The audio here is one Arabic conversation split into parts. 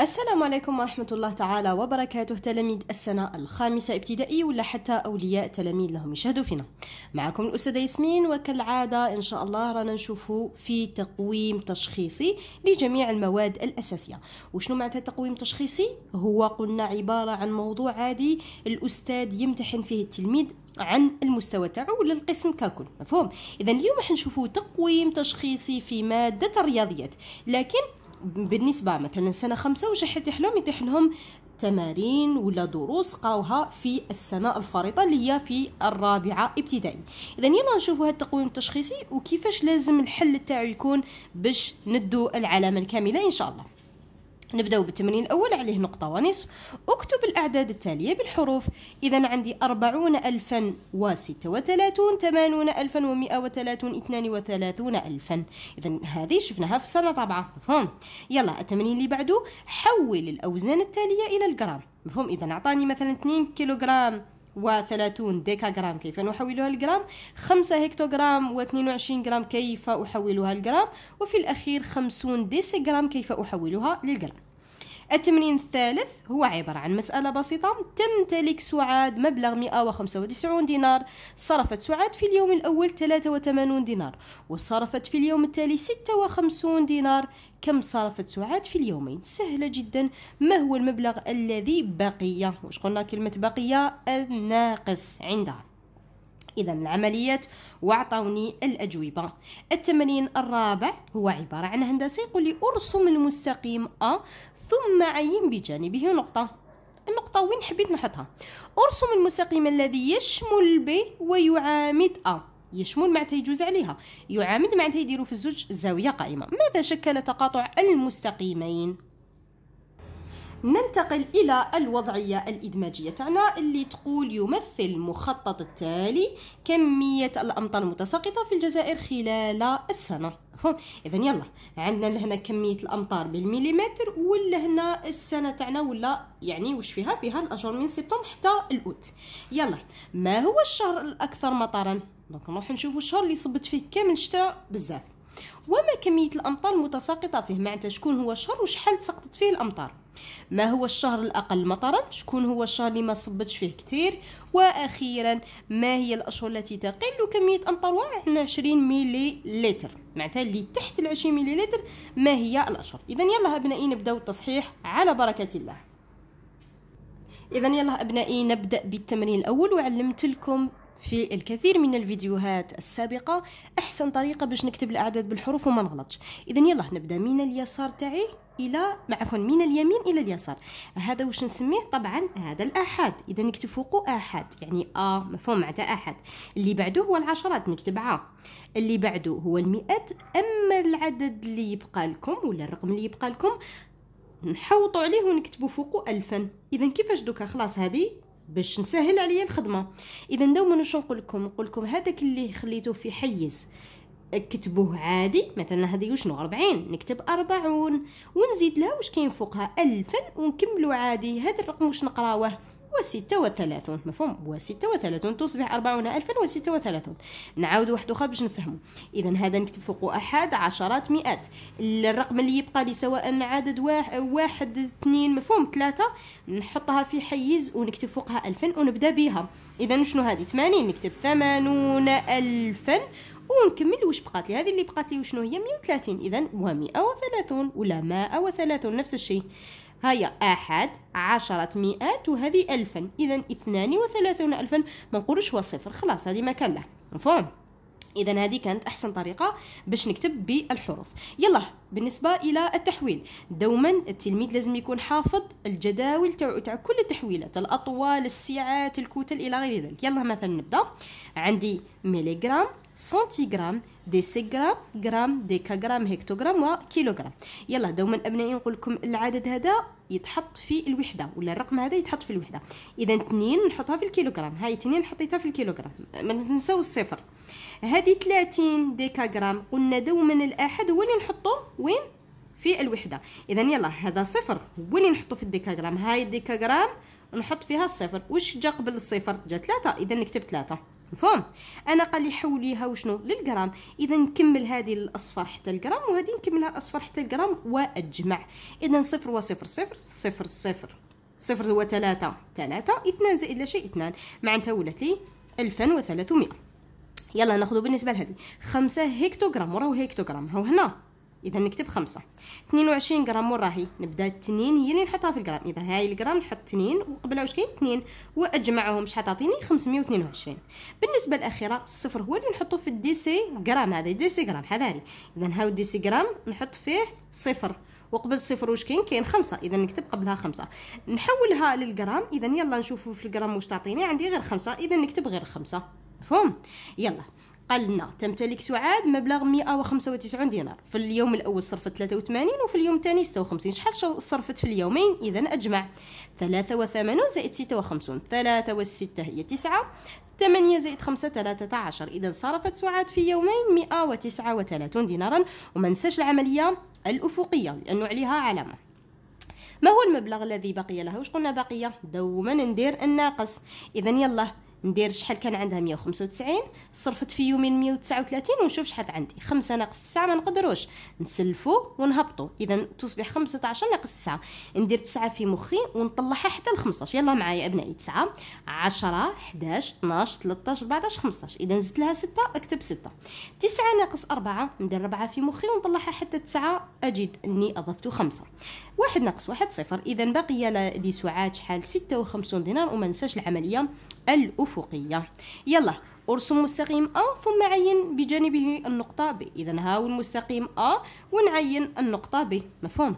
السلام عليكم ورحمة الله تعالى وبركاته تلاميذ السنة الخامسة ابتدائي ولا حتى أولياء تلاميذ لهم يشاهدوا فينا معكم الأستاذة ياسمين وكالعادة إن شاء الله رانا نشوفه في تقويم تشخيصي لجميع المواد الأساسية وشنو معناتها التقويم التشخيصي؟ هو قلنا عبارة عن موضوع عادي الأستاذ يمتحن فيه التلميذ عن المستوى تاعو ولا القسم ككل مفهوم اذا اليوم راح نشوفوا تقويم تشخيصي في ماده الرياضيات لكن بالنسبه مثلا سنه خمسة واش حد يحلم يطيح لهم تمارين ولا دروس قراوها في السنه الفريطه اللي هي في الرابعه ابتدائي اذا يلا نشوفوا هذا التقويم التشخيصي وكيفاش لازم الحل تاعو يكون باش ندو العلامه الكامله ان شاء الله نبداو بالتمرين الاول عليه نقطة ونصف اكتب الاعداد التالية بالحروف اذا عندي اربعون الفا وستة وثلاثون ثمانون الفا ومئة وثلاثون اثنان وثلاثون الفا اذا هذه شفناها في السنة الرابعة مفهوم يلا التمرين اللي بعده حول الاوزان التالية الى الجرام مفهوم اذا اعطاني مثلا 2 كيلوغرام وثلاثون ديكا جرام كيف نحولها يعني الجرام خمسة هكتوغرام واثنين وعشرين جرام كيف أحولها الجرام وفي الأخير خمسون ديسي جرام كيف أحولها للجرام التمرين الثالث هو عبارة عن مسألة بسيطة تمتلك سعاد مبلغ 195 دينار صرفت سعاد في اليوم الأول 83 دينار وصرفت في اليوم التالي 56 دينار كم صرفت سعاد في اليومين سهلة جدا ما هو المبلغ الذي بقي وش قلنا كلمة بقية الناقص عندها إذا العمليات وأعطوني الأجوبة التمرين الرابع هو عبارة عن هندسة يقول لي أرسم المستقيم أ ثم عين بجانبه نقطة النقطة وين حبيت نحطها أرسم المستقيم الذي يشمل ب ويعامد أ يشمل معناتها يجوز عليها يعامد معناتها يديرو في الزوج زاوية قائمة ماذا شكل تقاطع المستقيمين ننتقل إلى الوضعية الإدماجية تاعنا اللي تقول يمثل المخطط التالي كمية الأمطار المتساقطة في الجزائر خلال السنة مفهوم اذا يلا عندنا لهنا كميه الامطار بالمليمتر ولا هنا السنه تاعنا ولا يعني واش فيها فيها الاشهر من سبتمبر حتى الاوت يلا ما هو الشهر الاكثر مطرا دونك نروح نشوفوا الشهر اللي صبت فيه كامل شتاء بزاف وما كميه الامطار المتساقطه فيه معناتها شكون هو الشهر وشحال تسقطت فيه الامطار ما هو الشهر الأقل مطرا شكون هو الشهر اللي ما صبتش فيه كثير وأخيرا ما هي الأشهر التي تقل كمية أمطار عن 20 ملي لتر معناتها اللي تحت ال 20 ملي لتر ما هي الأشهر إذا يلا أبنائي نبداو التصحيح على بركة الله إذا يلا أبنائي نبدأ بالتمرين الأول وعلمت لكم في الكثير من الفيديوهات السابقة أحسن طريقة باش نكتب الأعداد بالحروف وما نغلطش إذا يلا نبدأ من اليسار تاعي الى عفوا من اليمين الى اليسار هذا واش نسميه طبعا هذا الاحاد اذا نكتب فوقه احاد يعني ا آه مفهوم معناتها احد اللي بعده هو العشرات نكتب ع اللي بعده هو المئات اما العدد اللي يبقى لكم ولا الرقم اللي يبقى لكم نحوطوا عليه ونكتبوا فوقه الفا اذا كيفاش دوكا خلاص هذه باش نسهل عليا الخدمه اذا دوما واش نقول لكم نقول لكم هذاك اللي خليته في حيز كتبوه عادي مثلا هذه شنو 40 نكتب أربعون ونزيد لها واش كاين فوقها ألفا ونكملو عادي هذا الرقم واش نقراوه وستة وثلاثون مفهوم وستة وثلاثون تصبح أربعون ألفا وستة وثلاثون نعاود واحد اخر باش نفهمو إذا هذا نكتب فوق أحد عشرات مئات الرقم اللي يبقى لي سواء عدد واحد, واحد اثنين مفهوم ثلاثة نحطها في حيز ونكتب فوقها ألفا ونبدأ بها إذا شنو هذه ثمانين نكتب ثمانون ألفا ونكمل واش بقات لي هذه اللي بقات لي وشنو هي 130 اذا و130 ولا 130 نفس الشيء هيا أحد عشرة مئات وهذه ألفا إذا اثنان وثلاثون ألفا ما نقولوش هو صفر خلاص هذه ما كان له مفهوم إذا هذه كانت أحسن طريقة باش نكتب بالحروف يلا بالنسبه الى التحويل دوما التلميذ لازم يكون حافظ الجداول تاع تاع كل التحويلات الاطوال السعات الكتل الى غير ذلك يلا مثلا نبدا عندي ميليغرام سنتيغرام ديسيغرام غرام ديكاغرام هكتوغرام وكيلوغرام يلا دوما ابنائي نقول لكم العدد هذا يتحط في الوحده ولا الرقم هذا يتحط في الوحده اذا 2 نحطها في الكيلوغرام هاي 2 حطيتها في الكيلوغرام ما ننساو الصفر هذه 30 ديكاغرام قلنا دوما الاحد هو اللي نحطه وين في الوحده اذا يلا هذا صفر هو اللي نحطه في الديكاغرام هاي الديكاغرام نحط فيها الصفر واش جا قبل الصفر جا ثلاثة اذا نكتب ثلاثة مفهوم انا قال لي حوليها وشنو للجرام اذا نكمل هذه الأصفر حتى الجرام وهذه نكملها الاصفر حتى الجرام واجمع اذا صفر وصفر صفر صفر صفر صفر هو ثلاثة ثلاثة اثنان زائد لا شيء اثنان معناتها ولات لي ألفا وثلاثمائة يلا ناخذ بالنسبة لهذه خمسة هكتوغرام وراه هكتوغرام هو هنا اذا نكتب خمسة اثنين وعشرين غرام وراهي نبدا التنين هي اللي نحطها في الغرام اذا هاي الغرام نحط تنين وقبلها واش كاين تنين واجمعهم شحال تعطيني 522 بالنسبه الاخيره الصفر هو اللي نحطو في الديسي غرام هذا ديسي غرام حذاري اذا هاو الديسي غرام نحط فيه صفر وقبل صفر واش كاين كاين خمسة اذا نكتب قبلها خمسة نحولها للغرام اذا يلا نشوفوا في الغرام واش تعطيني عندي غير خمسة اذا نكتب غير خمسة مفهوم يلا قال لنا تمتلك سعاد مبلغ 195 دينار في اليوم الاول صرفت 83 وفي اليوم الثاني 56 شحال صرفت في اليومين اذا اجمع 83 زائد 56 3 و6 هي 9 8 زائد 5 13 اذا صرفت سعاد في يومين 139 دينارا وما ننساش العمليه الافقيه لانه عليها علامه ما هو المبلغ الذي بقي لها واش قلنا بقيه دوما ندير الناقص اذا يلا ندير شحال كان عندها 195 صرفت في يومين 139 ونشوف شحال عندي 5 ناقص 9 ما نقدروش نسلفو ونهبطو اذا تصبح 15 ناقص 9 ندير 9 في مخي ونطلعها حتى ل 15 يلا معايا ابنائي 9 10 11 12 13 14 15 اذا زدت لها 6 اكتب 6 9 ناقص 4 ندير 4 في مخي ونطلعها حتى 9 اجد اني اضفت 5 1 ناقص 1 صفر اذا بقي لي سعات شحال 56 دينار وما ننساش العمليه الأفقية يلا ارسم مستقيم A ثم عين بجانبه النقطة B إذا هاو المستقيم A ونعين النقطة B مفهوم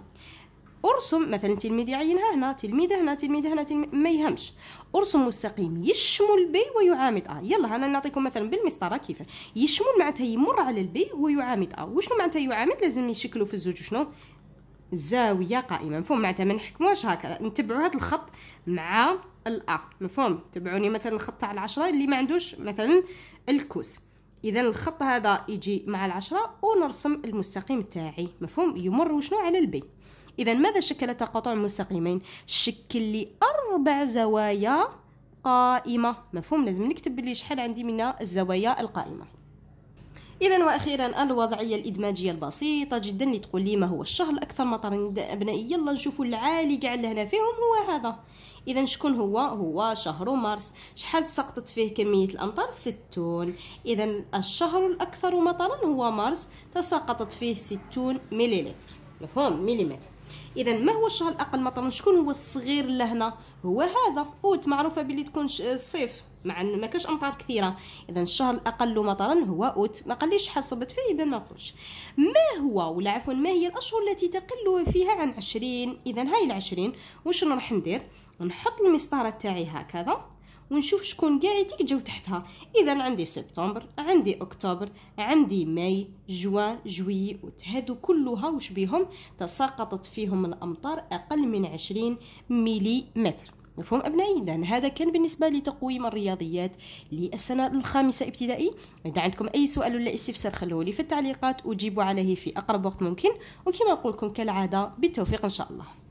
ارسم مثلا تلميذ يعينها هنا تلميذ هنا تلميذ هنا تلميذ ما يهمش ارسم مستقيم يشمل بي ويعامد ا يلا انا نعطيكم مثلا بالمسطره كيف يشمل معناتها يمر على البي ويعامد ا وشنو معناتها يعامد لازم يشكلوا في الزوج شنو زاويه قائمه مفهوم معناتها ما نحكموش هكا نتبعوا هذا الخط مع الا مفهوم تبعوني مثلا الخط تاع العشرة اللي ما عندوش مثلا الكوس اذا الخط هذا يجي مع العشرة ونرسم المستقيم تاعي مفهوم يمر وشنو على البي اذا ماذا شكل تقاطع المستقيمين شكل لي اربع زوايا قائمه مفهوم لازم نكتب بلي شحال عندي من الزوايا القائمه اذا واخيرا الوضعيه الادماجيه البسيطه جدا اللي تقول لي ما هو الشهر الاكثر مطرا ابنائي يلا نشوفوا العالي كاع لهنا فيهم هو هذا اذا شكون هو هو شهر مارس شحال سقطت فيه كميه الامطار 60 اذا الشهر الاكثر مطرا هو مارس تساقطت فيه 60 مليلتر مفهوم مليمتر اذا ما هو الشهر الاقل مطرا شكون هو الصغير لهنا هو هذا اوت معروفه باللي تكون الصيف مع ان ما كاش امطار كثيره اذا الشهر الاقل مطرا هو اوت ما قاليش حسبت فيه اذا ما قلش ما هو ولا عفوا ما هي الاشهر التي تقل فيها عن عشرين اذا هاي العشرين واش نروح ندير نحط المسطره تاعي هكذا ونشوف شكون كاع يجيو تحتها اذا عندي سبتمبر عندي اكتوبر عندي ماي جوان جوي هادو كلها وش بيهم تساقطت فيهم الامطار اقل من عشرين ملي متر مفهوم أبنائي إذا هذا كان بالنسبة لتقويم الرياضيات للسنة الخامسة ابتدائي إذا عندكم أي سؤال ولا استفسار خلوه لي في التعليقات أجيب عليه في أقرب وقت ممكن وكما نقول لكم كالعادة بالتوفيق إن شاء الله